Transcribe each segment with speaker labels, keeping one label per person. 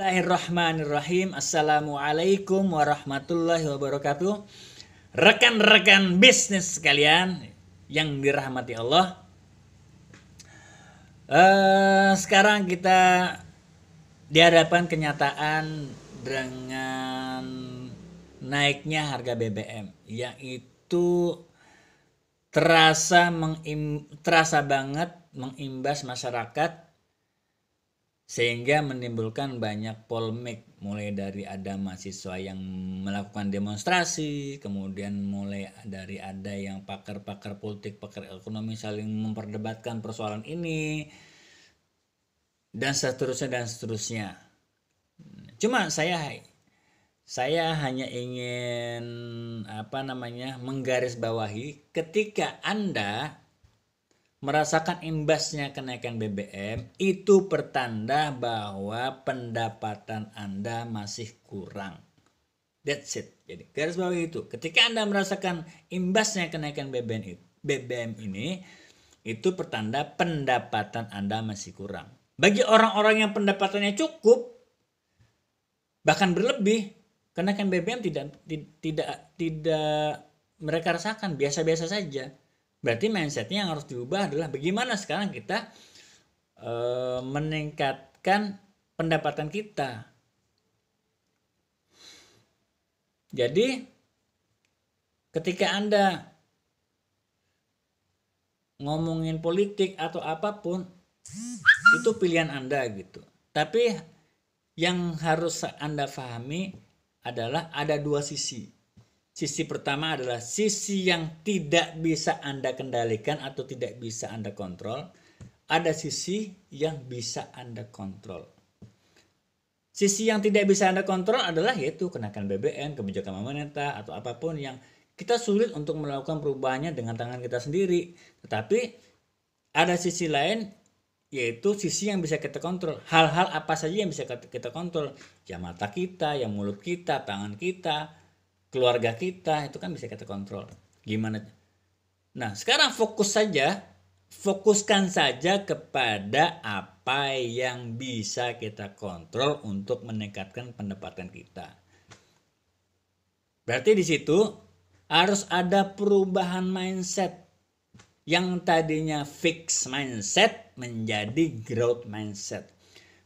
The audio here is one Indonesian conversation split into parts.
Speaker 1: Bismillahirrahmanirrahim. Assalamualaikum warahmatullahi wabarakatuh. Rekan-rekan bisnis sekalian yang dirahmati Allah. Uh, sekarang kita dihadapkan kenyataan dengan naiknya harga BBM yang itu terasa mengim terasa banget mengimbas masyarakat sehingga menimbulkan banyak polemik mulai dari ada mahasiswa yang melakukan demonstrasi kemudian mulai dari ada yang pakar-pakar politik pakar ekonomi saling memperdebatkan persoalan ini dan seterusnya dan seterusnya cuma saya saya hanya ingin apa namanya menggarisbawahi ketika anda merasakan imbasnya kenaikan BBM itu pertanda bahwa pendapatan Anda masih kurang. That's it. Jadi garis bawah itu. Ketika Anda merasakan imbasnya kenaikan BBM BBM ini itu pertanda pendapatan Anda masih kurang. Bagi orang-orang yang pendapatannya cukup bahkan berlebih, kenaikan BBM tidak tidak tidak mereka rasakan biasa-biasa saja. Berarti mindsetnya yang harus diubah adalah bagaimana sekarang kita e, meningkatkan pendapatan kita. Jadi ketika Anda ngomongin politik atau apapun itu pilihan Anda gitu. Tapi yang harus Anda pahami adalah ada dua sisi Sisi pertama adalah sisi yang tidak bisa Anda kendalikan atau tidak bisa Anda kontrol. Ada sisi yang bisa Anda kontrol. Sisi yang tidak bisa Anda kontrol adalah yaitu kenakan BBM, kebijakan pemerintah, atau apapun yang kita sulit untuk melakukan perubahannya dengan tangan kita sendiri. Tetapi ada sisi lain yaitu sisi yang bisa kita kontrol. Hal-hal apa saja yang bisa kita kontrol? Ya mata kita, ya mulut kita, tangan kita, keluarga kita itu kan bisa kita kontrol gimana nah sekarang fokus saja fokuskan saja kepada apa yang bisa kita kontrol untuk meningkatkan pendapatan kita berarti di situ harus ada perubahan mindset yang tadinya fix mindset menjadi growth mindset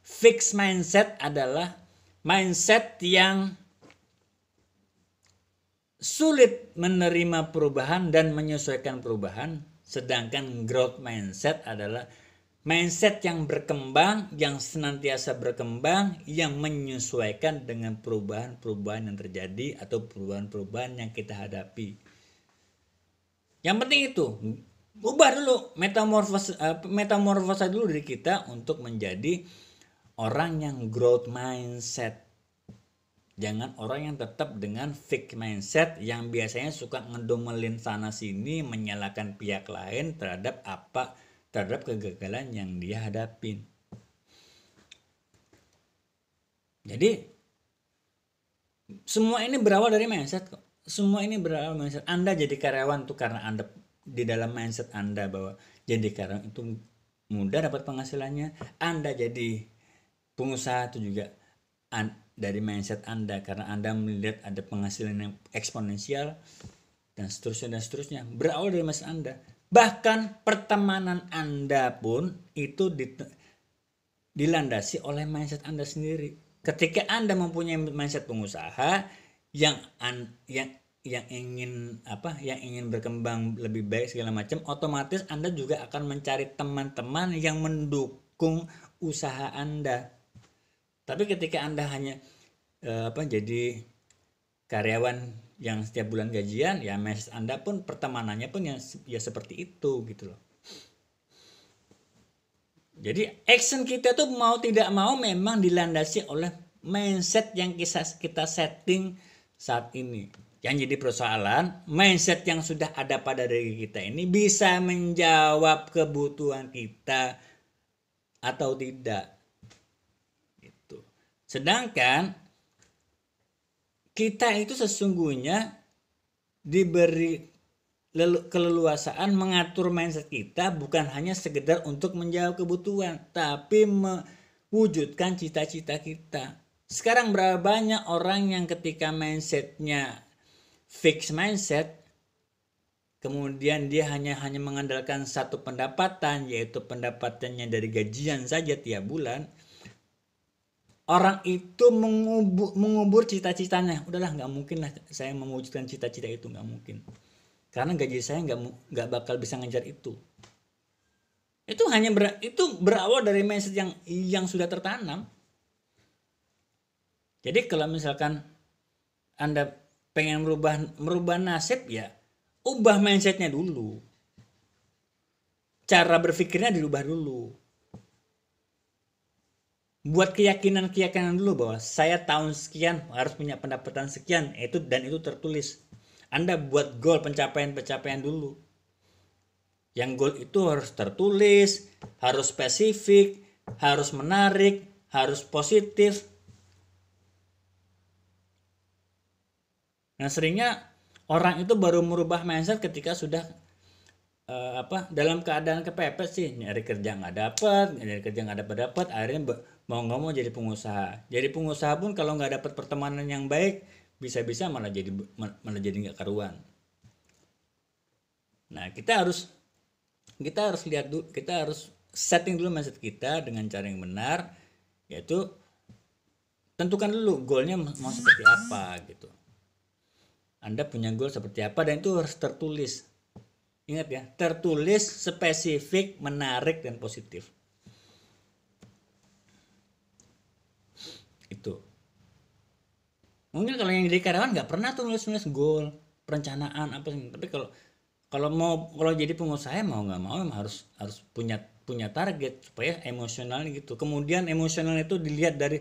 Speaker 1: Fix mindset adalah mindset yang sulit menerima perubahan dan menyesuaikan perubahan, sedangkan growth mindset adalah mindset yang berkembang, yang senantiasa berkembang, yang menyesuaikan dengan perubahan-perubahan yang terjadi atau perubahan-perubahan yang kita hadapi. Yang penting itu ubah dulu metamorfosa eh, metamorfosa dulu diri kita untuk menjadi orang yang growth mindset Jangan orang yang tetap dengan fake mindset yang biasanya suka ngedomelin sana sini menyalahkan pihak lain terhadap apa terhadap kegagalan yang dia hadapin. Jadi semua ini berawal dari mindset kok. Semua ini berawal dari mindset. Anda jadi karyawan tuh karena Anda di dalam mindset Anda bahwa jadi karyawan itu mudah dapat penghasilannya. Anda jadi pengusaha itu juga dari mindset Anda karena Anda melihat ada penghasilan yang eksponensial dan seterusnya dan seterusnya berawal dari mindset Anda bahkan pertemanan Anda pun itu dilandasi oleh mindset Anda sendiri ketika Anda mempunyai mindset pengusaha yang an, yang yang ingin apa yang ingin berkembang lebih baik segala macam otomatis Anda juga akan mencari teman-teman yang mendukung usaha Anda tapi ketika Anda hanya eh, apa jadi karyawan yang setiap bulan gajian, ya mes Anda pun pertemanannya pun ya, ya seperti itu gitu loh. Jadi action kita tuh mau tidak mau memang dilandasi oleh mindset yang kita setting saat ini. Yang jadi persoalan, mindset yang sudah ada pada diri kita ini bisa menjawab kebutuhan kita atau tidak. Sedangkan kita itu sesungguhnya diberi keleluasaan mengatur mindset kita bukan hanya sekedar untuk menjawab kebutuhan tapi mewujudkan cita-cita kita sekarang berapa banyak orang yang ketika mindsetnya fix mindset kemudian dia hanya hanya mengandalkan satu pendapatan yaitu pendapatannya dari gajian saja tiap bulan orang itu mengubur, mengubur cita-citanya udahlah nggak mungkin lah saya mewujudkan cita-cita itu nggak mungkin karena gaji saya nggak nggak bakal bisa ngejar itu itu hanya ber, itu berawal dari mindset yang yang sudah tertanam jadi kalau misalkan anda pengen merubah merubah nasib ya ubah mindsetnya dulu cara berpikirnya dirubah dulu buat keyakinan-keyakinan dulu bahwa saya tahun sekian harus punya pendapatan sekian itu dan itu tertulis. Anda buat goal pencapaian-pencapaian dulu. Yang goal itu harus tertulis, harus spesifik, harus menarik, harus positif. Nah, seringnya orang itu baru merubah mindset ketika sudah uh, apa dalam keadaan kepepet sih nyari kerja nggak dapat nyari kerja nggak dapat dapat akhirnya mau nggak mau jadi pengusaha jadi pengusaha pun kalau nggak dapat pertemanan yang baik bisa-bisa malah jadi malah jadi nggak karuan nah kita harus kita harus lihat dulu kita harus setting dulu mindset kita dengan cara yang benar yaitu tentukan dulu goalnya mau seperti apa gitu anda punya goal seperti apa dan itu harus tertulis ingat ya tertulis spesifik menarik dan positif mungkin kalau yang jadi karyawan nggak pernah tuh nulis-nulis goal perencanaan apa sih tapi kalau kalau mau kalau jadi pengusaha ya mau nggak mau memang harus harus punya punya target supaya emosional gitu kemudian emosional itu dilihat dari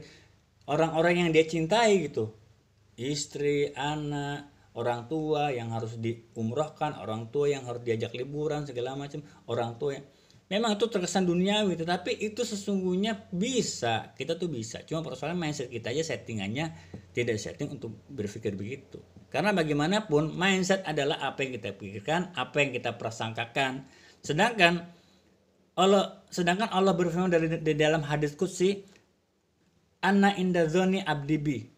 Speaker 1: orang-orang yang dia cintai gitu istri anak orang tua yang harus diumrohkan orang tua yang harus diajak liburan segala macam orang tua yang memang itu terkesan duniawi tetapi itu sesungguhnya bisa kita tuh bisa cuma persoalan mindset kita aja settingannya tidak setting untuk berpikir begitu. Karena bagaimanapun mindset adalah apa yang kita pikirkan, apa yang kita prasangkakan. Sedangkan Allah sedangkan Allah berfirman dari di dalam hadis qudsi Anna indazoni abdibi.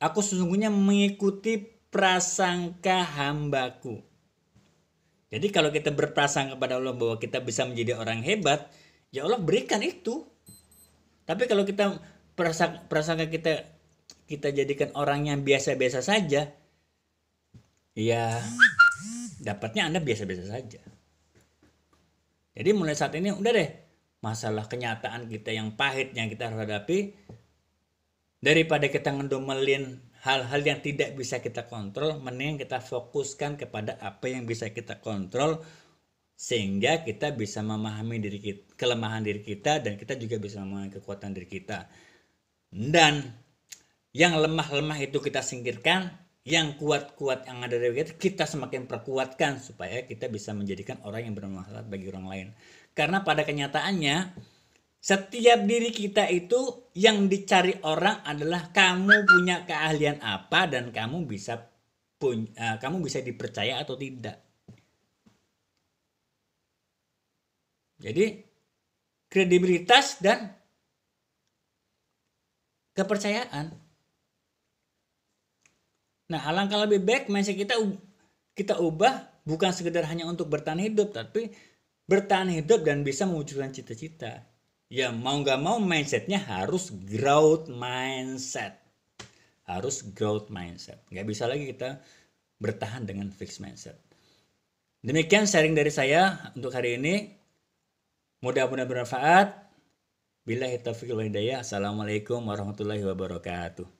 Speaker 1: Aku sesungguhnya mengikuti prasangka hambaku. Jadi kalau kita berprasangka kepada Allah bahwa kita bisa menjadi orang hebat, ya Allah berikan itu. Tapi kalau kita prasangka kita kita jadikan orang yang biasa-biasa saja, ya dapatnya Anda biasa-biasa saja. Jadi mulai saat ini udah deh, masalah kenyataan kita yang pahit yang kita hadapi, daripada kita ngedomelin hal-hal yang tidak bisa kita kontrol, mending kita fokuskan kepada apa yang bisa kita kontrol sehingga kita bisa memahami diri kita, kelemahan diri kita dan kita juga bisa memahami kekuatan diri kita. Dan yang lemah-lemah itu kita singkirkan, yang kuat-kuat yang ada dari kita, kita semakin perkuatkan supaya kita bisa menjadikan orang yang bermanfaat bagi orang lain. Karena pada kenyataannya, setiap diri kita itu yang dicari orang adalah kamu punya keahlian apa dan kamu bisa punya, uh, eh, kamu bisa dipercaya atau tidak. Jadi kredibilitas dan kepercayaan Nah, alangkah lebih baik mindset kita kita ubah bukan sekedar hanya untuk bertahan hidup, tapi bertahan hidup dan bisa mewujudkan cita-cita. Ya mau nggak mau mindsetnya harus growth mindset. Harus growth mindset. Nggak bisa lagi kita bertahan dengan fixed mindset. Demikian sharing dari saya untuk hari ini. Mudah-mudahan bermanfaat. Bila hitafiq wa hidayah. Assalamualaikum warahmatullahi wabarakatuh.